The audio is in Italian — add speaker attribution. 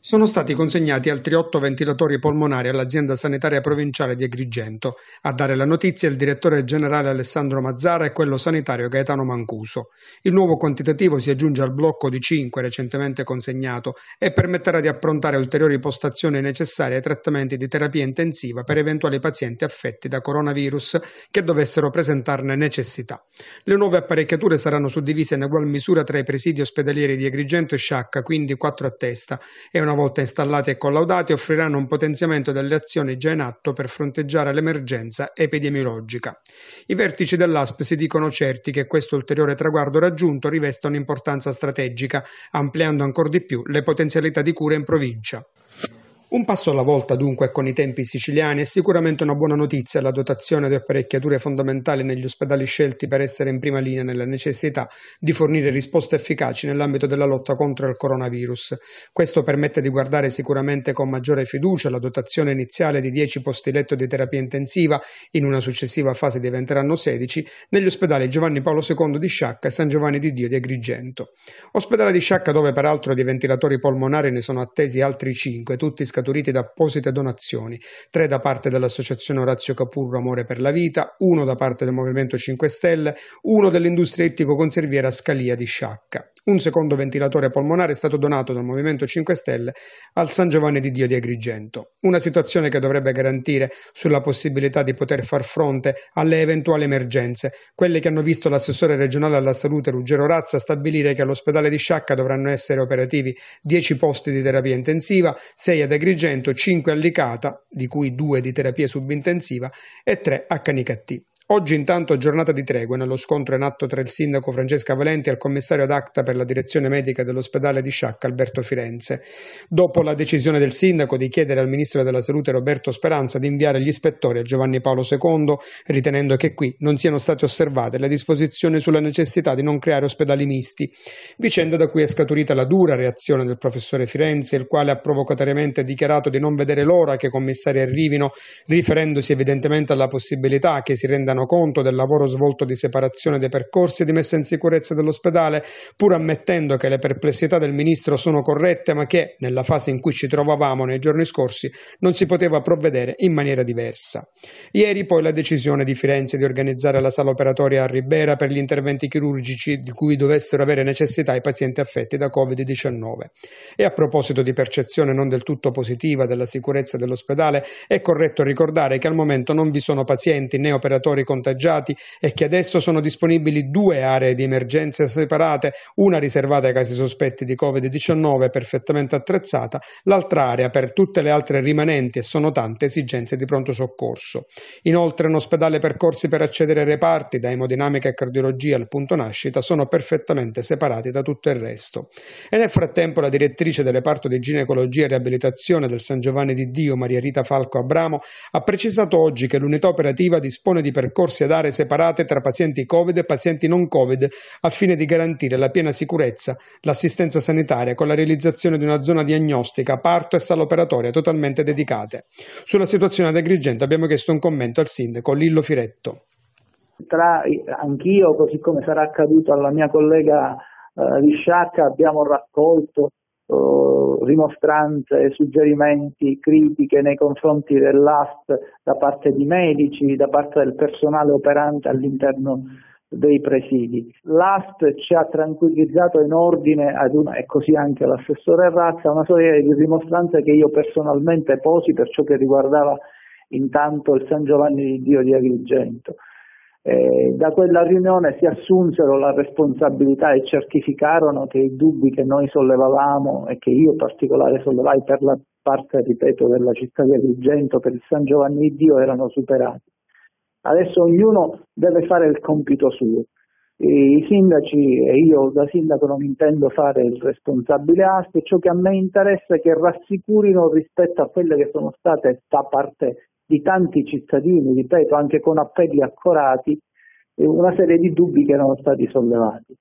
Speaker 1: Sono stati consegnati altri otto ventilatori polmonari all'azienda sanitaria provinciale di Agrigento. A dare la notizia il direttore generale Alessandro Mazzara e quello sanitario Gaetano Mancuso. Il nuovo quantitativo si aggiunge al blocco di cinque recentemente consegnato e permetterà di approntare ulteriori postazioni necessarie ai trattamenti di terapia intensiva per eventuali pazienti affetti da coronavirus che dovessero presentarne necessità. Le nuove apparecchiature saranno suddivise in ugual misura tra i presidi ospedalieri di Agrigento e Sciacca, quindi quattro a testa, e una una volta installati e collaudati, offriranno un potenziamento delle azioni già in atto per fronteggiare l'emergenza epidemiologica. I vertici dell'ASP si dicono certi che questo ulteriore traguardo raggiunto rivesta un'importanza strategica, ampliando ancora di più le potenzialità di cura in provincia. Un passo alla volta dunque con i tempi siciliani è sicuramente una buona notizia la dotazione di apparecchiature fondamentali negli ospedali scelti per essere in prima linea nella necessità di fornire risposte efficaci nell'ambito della lotta contro il coronavirus. Questo permette di guardare sicuramente con maggiore fiducia la dotazione iniziale di 10 posti letto di terapia intensiva, in una successiva fase diventeranno 16, negli ospedali Giovanni Paolo II di Sciacca e San Giovanni di Dio di Agrigento. Ospedale di Sciacca dove peraltro di ventilatori polmonari ne sono attesi altri 5, tutti scattati scaturite da apposite donazioni, tre da parte dell'Associazione Orazio Capurro Amore per la Vita, uno da parte del Movimento 5 Stelle, uno dell'industria ittico-conserviera Scalia di Sciacca. Un secondo ventilatore polmonare è stato donato dal Movimento 5 Stelle al San Giovanni di Dio di Agrigento, una situazione che dovrebbe garantire sulla possibilità di poter far fronte alle eventuali emergenze, quelle che hanno visto l'assessore regionale alla salute Ruggero Razza stabilire che all'ospedale di Sciacca dovranno essere operativi 10 posti di terapia intensiva, 6 ad Agrigento, 5 a Licata, di cui 2 di terapia subintensiva e 3 a Canicattì. Oggi intanto è giornata di tregua nello scontro in atto tra il sindaco Francesca Valenti e il commissario ad acta per la direzione medica dell'ospedale di Sciacca Alberto Firenze, dopo la decisione del sindaco di chiedere al ministro della salute Roberto Speranza di inviare gli ispettori a Giovanni Paolo II, ritenendo che qui non siano state osservate le disposizioni sulla necessità di non creare ospedali misti, vicenda da cui è scaturita la dura reazione del professore Firenze, il quale ha provocatoriamente dichiarato di non vedere l'ora che i commissari arrivino, riferendosi evidentemente alla possibilità che si rendano tengano conto del lavoro svolto di separazione dei percorsi e di messa in sicurezza dell'ospedale, pur ammettendo che le perplessità del ministro sono corrette, ma che, nella fase in cui ci trovavamo nei giorni scorsi, non si poteva provvedere in maniera diversa. Ieri poi la decisione di Firenze di organizzare la sala operatoria a Ribera per gli interventi chirurgici di cui dovessero avere necessità i pazienti affetti da Covid-19. E a proposito di percezione non del tutto positiva della sicurezza dell'ospedale, è corretto ricordare che al momento non vi sono pazienti né operatori contagiati e che adesso sono disponibili due aree di emergenza separate, una riservata ai casi sospetti di Covid-19 perfettamente attrezzata, l'altra area per tutte le altre rimanenti e sono tante esigenze di pronto soccorso. Inoltre in ospedale percorsi per accedere ai reparti da emodinamica e cardiologia al punto nascita sono perfettamente separati da tutto il resto. E nel frattempo la direttrice del reparto di ginecologia e riabilitazione del San Giovanni di Dio, Maria Rita Falco Abramo, ha precisato oggi che l'unità operativa dispone di percorsi percorsi ad aree separate tra pazienti Covid e pazienti non Covid, al fine di garantire la piena sicurezza, l'assistenza sanitaria con la realizzazione di una zona diagnostica, parto e sala operatoria totalmente dedicate. Sulla situazione ad Agrigento abbiamo chiesto un commento al sindaco Lillo Firetto.
Speaker 2: Tra anch'io, così come sarà accaduto alla mia collega eh, Risciacca, abbiamo raccolto eh, rimostranze, suggerimenti, critiche nei confronti dell'AST da parte di medici, da parte del personale operante all'interno dei presidi. L'AST ci ha tranquillizzato in ordine ad una, e così anche l'assessore Razza, una serie di rimostranze che io personalmente posi per ciò che riguardava intanto il San Giovanni di Dio di Agrigento. Eh, da quella riunione si assunsero la responsabilità e certificarono che i dubbi che noi sollevavamo e che io in particolare sollevai per la parte, ripeto, della città di Agrigento per il San Giovanni di Dio erano superati. Adesso ognuno deve fare il compito suo. I sindaci e io da sindaco non intendo fare il responsabile ASP, ciò che a me interessa è che rassicurino rispetto a quelle che sono state da parte di tanti cittadini, ripeto, anche con appelli accorati, una serie di dubbi che erano stati sollevati.